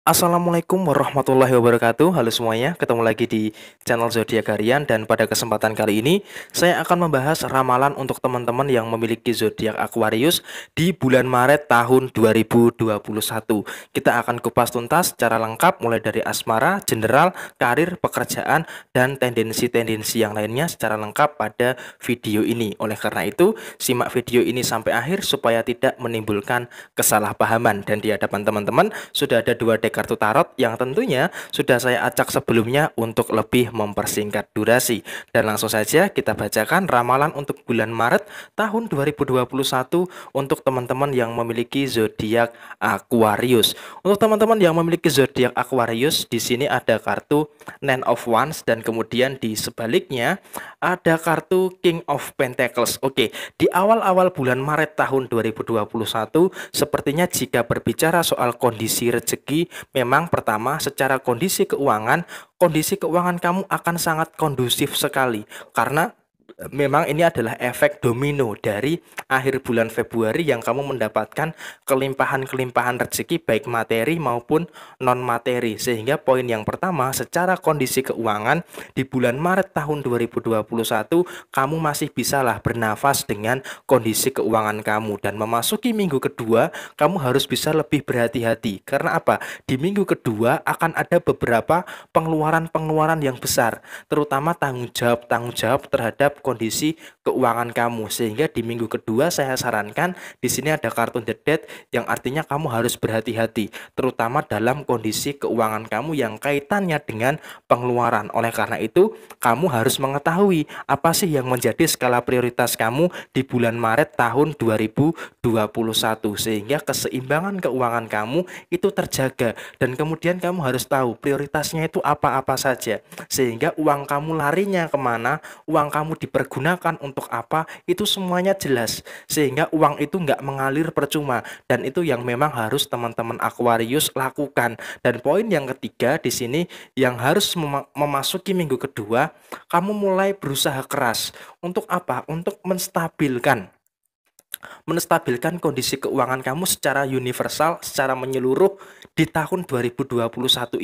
Assalamualaikum warahmatullahi wabarakatuh Halo semuanya, ketemu lagi di channel zodiakarian Harian Dan pada kesempatan kali ini Saya akan membahas ramalan untuk teman-teman yang memiliki zodiak Aquarius Di bulan Maret tahun 2021 Kita akan kupas tuntas secara lengkap Mulai dari asmara, general, karir, pekerjaan Dan tendensi-tendensi yang lainnya secara lengkap pada video ini Oleh karena itu, simak video ini sampai akhir Supaya tidak menimbulkan kesalahpahaman Dan di hadapan teman-teman sudah ada dua dekat kartu tarot yang tentunya sudah saya acak sebelumnya untuk lebih mempersingkat durasi. Dan langsung saja kita bacakan ramalan untuk bulan Maret tahun 2021 untuk teman-teman yang memiliki zodiak Aquarius. Untuk teman-teman yang memiliki zodiak Aquarius di sini ada kartu Nine of Wands dan kemudian di sebaliknya ada kartu King of Pentacles. Oke, di awal-awal bulan Maret tahun 2021 sepertinya jika berbicara soal kondisi rezeki memang pertama secara kondisi keuangan, kondisi keuangan kamu akan sangat kondusif sekali karena memang ini adalah efek domino dari akhir bulan Februari yang kamu mendapatkan kelimpahan-kelimpahan rezeki baik materi maupun non materi. Sehingga poin yang pertama secara kondisi keuangan di bulan Maret tahun 2021 kamu masih bisalah bernafas dengan kondisi keuangan kamu dan memasuki minggu kedua kamu harus bisa lebih berhati-hati. Karena apa? Di minggu kedua akan ada beberapa pengeluaran-pengeluaran yang besar, terutama tanggung jawab-tanggung jawab terhadap kondisi keuangan kamu. Sehingga di minggu kedua saya sarankan di sini ada kartu the debt yang artinya kamu harus berhati-hati terutama dalam kondisi keuangan kamu yang kaitannya dengan pengeluaran. Oleh karena itu, kamu harus mengetahui apa sih yang menjadi skala prioritas kamu di bulan Maret tahun 2021 sehingga keseimbangan keuangan kamu itu terjaga dan kemudian kamu harus tahu prioritasnya itu apa-apa saja sehingga uang kamu larinya kemana uang kamu diper dipergunakan untuk apa itu semuanya jelas sehingga uang itu nggak mengalir percuma dan itu yang memang harus teman-teman Aquarius lakukan dan poin yang ketiga di sini yang harus mem memasuki minggu kedua kamu mulai berusaha keras untuk apa untuk menstabilkan menstabilkan kondisi keuangan kamu secara universal, secara menyeluruh di tahun 2021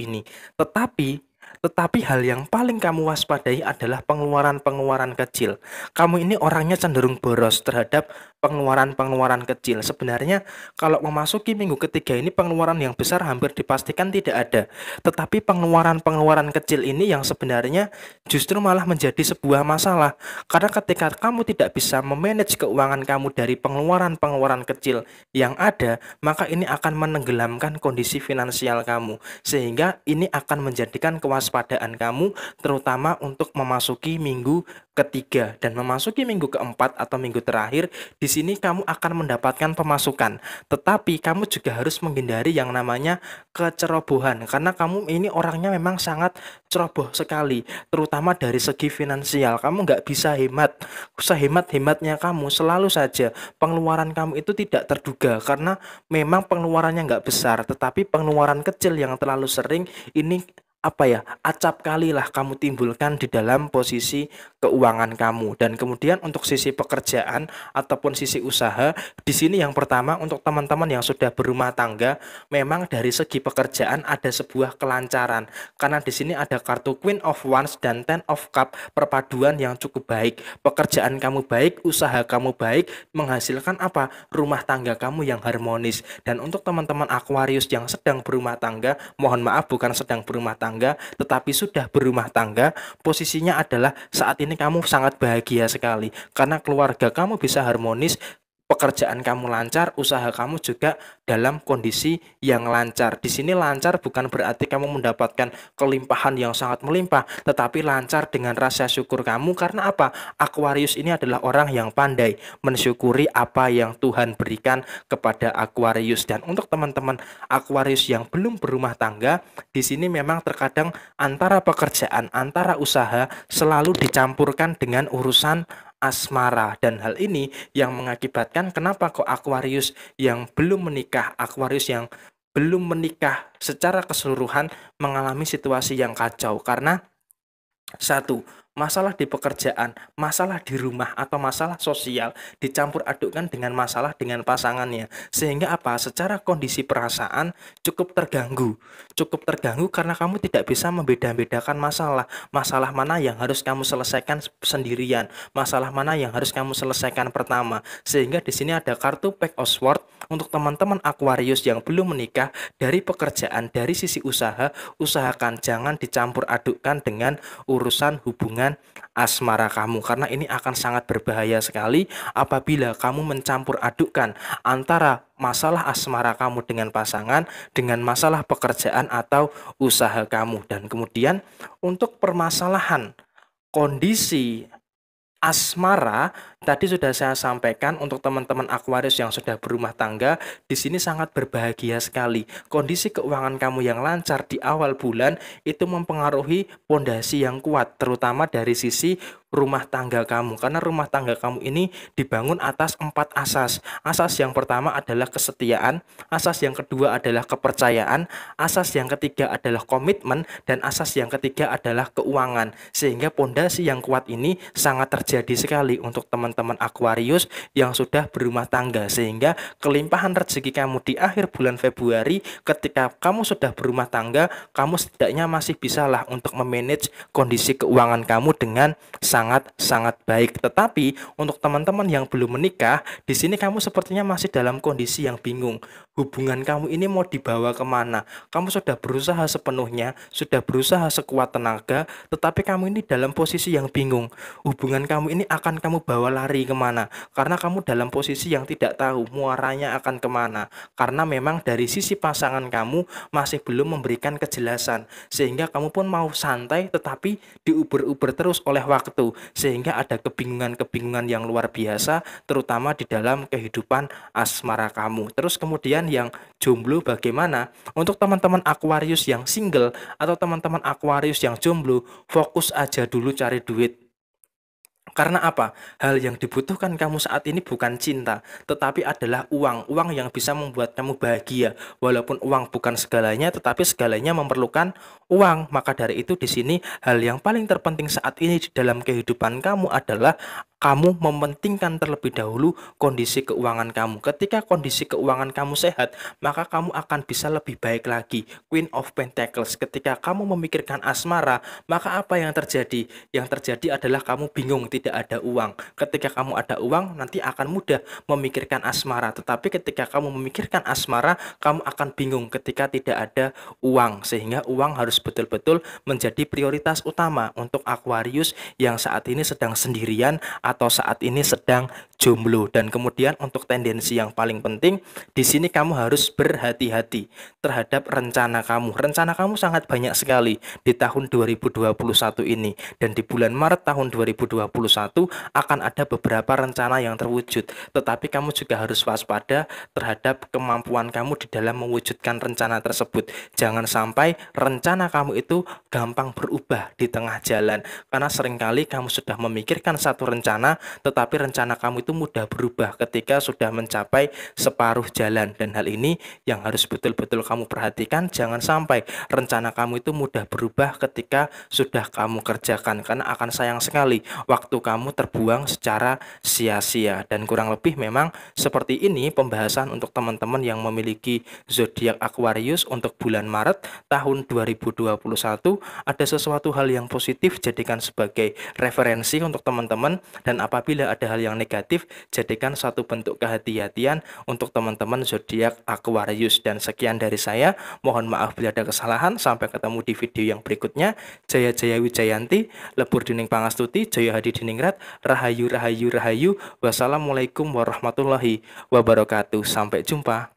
ini. Tetapi tetapi hal yang paling kamu waspadai adalah pengeluaran-pengeluaran kecil. Kamu ini orangnya cenderung boros terhadap pengeluaran-pengeluaran kecil. Sebenarnya kalau memasuki minggu ketiga ini pengeluaran yang besar hampir dipastikan tidak ada. Tetapi pengeluaran-pengeluaran kecil ini yang sebenarnya justru malah menjadi sebuah masalah. Karena ketika kamu tidak bisa memanage keuangan kamu dari pengeluaran-pengeluaran kecil yang ada, maka ini akan menenggelamkan kondisi finansial kamu. Sehingga ini akan menjadikan keuangan kewaspadaan kamu terutama untuk memasuki minggu ketiga dan memasuki minggu keempat atau minggu terakhir di sini kamu akan mendapatkan pemasukan tetapi kamu juga harus menghindari yang namanya kecerobohan karena kamu ini orangnya memang sangat ceroboh sekali terutama dari segi finansial kamu nggak bisa hemat hemat hematnya kamu selalu saja pengeluaran kamu itu tidak terduga karena memang pengeluarannya nggak besar tetapi pengeluaran kecil yang terlalu sering ini apa ya acap kali lah kamu timbulkan di dalam posisi keuangan kamu dan kemudian untuk sisi pekerjaan ataupun sisi usaha di sini yang pertama untuk teman-teman yang sudah berumah tangga memang dari segi pekerjaan ada sebuah kelancaran karena di sini ada kartu Queen of Wands dan Ten of Cup perpaduan yang cukup baik pekerjaan kamu baik usaha kamu baik menghasilkan apa rumah tangga kamu yang harmonis dan untuk teman-teman Aquarius yang sedang berumah tangga mohon maaf bukan sedang berumah tangga tangga tetapi sudah berumah tangga, posisinya adalah saat ini kamu sangat bahagia sekali karena keluarga kamu bisa harmonis, pekerjaan kamu lancar, usaha kamu juga dalam kondisi yang lancar. Di sini lancar bukan berarti kamu mendapatkan kelimpahan yang sangat melimpah, tetapi lancar dengan rasa syukur kamu karena apa? Aquarius ini adalah orang yang pandai mensyukuri apa yang Tuhan berikan kepada Aquarius dan untuk teman-teman Aquarius yang belum berumah tangga, di sini memang terkadang antara pekerjaan, antara usaha selalu dicampurkan dengan urusan asmara dan hal ini yang mengakibatkan kenapa kok Aquarius yang belum menikah, Aquarius yang belum menikah secara keseluruhan mengalami situasi yang kacau karena satu masalah di pekerjaan, masalah di rumah atau masalah sosial dicampur adukkan dengan masalah dengan pasangannya. Sehingga apa? Secara kondisi perasaan cukup terganggu. Cukup terganggu karena kamu tidak bisa membeda-bedakan masalah. Masalah mana yang harus kamu selesaikan sendirian, masalah mana yang harus kamu selesaikan pertama. Sehingga di sini ada kartu Pack of Swords untuk teman-teman Aquarius yang belum menikah dari pekerjaan dari sisi usaha usahakan jangan dicampur adukkan dengan urusan hubungan asmara kamu karena ini akan sangat berbahaya sekali apabila kamu mencampur adukkan antara masalah asmara kamu dengan pasangan dengan masalah pekerjaan atau usaha kamu dan kemudian untuk permasalahan kondisi asmara Tadi sudah saya sampaikan untuk teman-teman Aquarius yang sudah berumah tangga, di sini sangat berbahagia sekali. Kondisi keuangan kamu yang lancar di awal bulan itu mempengaruhi pondasi yang kuat, terutama dari sisi rumah tangga kamu karena rumah tangga kamu ini dibangun atas empat asas asas yang pertama adalah kesetiaan asas yang kedua adalah kepercayaan asas yang ketiga adalah komitmen dan asas yang ketiga adalah keuangan sehingga pondasi yang kuat ini sangat terjadi sekali untuk teman teman-teman Aquarius yang sudah berumah tangga sehingga kelimpahan rezeki kamu di akhir bulan Februari ketika kamu sudah berumah tangga kamu setidaknya masih bisalah untuk memanage kondisi keuangan kamu dengan sangat-sangat baik tetapi untuk teman-teman yang belum menikah di sini kamu sepertinya masih dalam kondisi yang bingung hubungan kamu ini mau dibawa kemana kamu sudah berusaha sepenuhnya sudah berusaha sekuat tenaga tetapi kamu ini dalam posisi yang bingung hubungan kamu ini akan kamu bawa lari kemana karena kamu dalam posisi yang tidak tahu muaranya akan kemana karena memang dari sisi pasangan kamu masih belum memberikan kejelasan sehingga kamu pun mau santai tetapi diuber-uber terus oleh waktu sehingga ada kebingungan-kebingungan yang luar biasa terutama di dalam kehidupan asmara kamu terus kemudian yang jomblo bagaimana untuk teman-teman Aquarius yang single atau teman-teman Aquarius yang jomblo fokus aja dulu cari duit karena apa? Hal yang dibutuhkan kamu saat ini bukan cinta, tetapi adalah uang. Uang yang bisa membuat kamu bahagia. Walaupun uang bukan segalanya, tetapi segalanya memerlukan uang. Maka dari itu di sini hal yang paling terpenting saat ini di dalam kehidupan kamu adalah kamu mementingkan terlebih dahulu kondisi keuangan kamu. Ketika kondisi keuangan kamu sehat, maka kamu akan bisa lebih baik lagi. Queen of Pentacles, ketika kamu memikirkan asmara, maka apa yang terjadi? Yang terjadi adalah kamu bingung, tidak ada uang. Ketika kamu ada uang, nanti akan mudah memikirkan asmara. Tetapi ketika kamu memikirkan asmara, kamu akan bingung ketika tidak ada uang. Sehingga uang harus betul-betul menjadi prioritas utama untuk Aquarius yang saat ini sedang sendirian atau saat ini sedang jomblo dan kemudian untuk tendensi yang paling penting di sini kamu harus berhati-hati terhadap rencana kamu. Rencana kamu sangat banyak sekali di tahun 2021 ini dan di bulan Maret tahun 2021 akan ada beberapa rencana yang terwujud. Tetapi kamu juga harus waspada terhadap kemampuan kamu di dalam mewujudkan rencana tersebut. Jangan sampai rencana kamu itu gampang berubah di tengah jalan karena seringkali kamu sudah memikirkan satu rencana rencana, tetapi rencana kamu itu mudah berubah ketika sudah mencapai separuh jalan. Dan hal ini yang harus betul-betul kamu perhatikan, jangan sampai rencana kamu itu mudah berubah ketika sudah kamu kerjakan, karena akan sayang sekali waktu kamu terbuang secara sia-sia. Dan kurang lebih memang seperti ini pembahasan untuk teman-teman yang memiliki zodiak Aquarius untuk bulan Maret tahun 2021. Ada sesuatu hal yang positif jadikan sebagai referensi untuk teman-teman dan apabila ada hal yang negatif, jadikan satu bentuk kehati-hatian untuk teman-teman zodiak Aquarius. Dan sekian dari saya, mohon maaf bila ada kesalahan. Sampai ketemu di video yang berikutnya. Jaya Jaya Wijayanti, Lebur Dining Pangastuti, Jaya Hadi Diningrat, Rahayu Rahayu Rahayu. Wassalamualaikum warahmatullahi wabarakatuh. Sampai jumpa.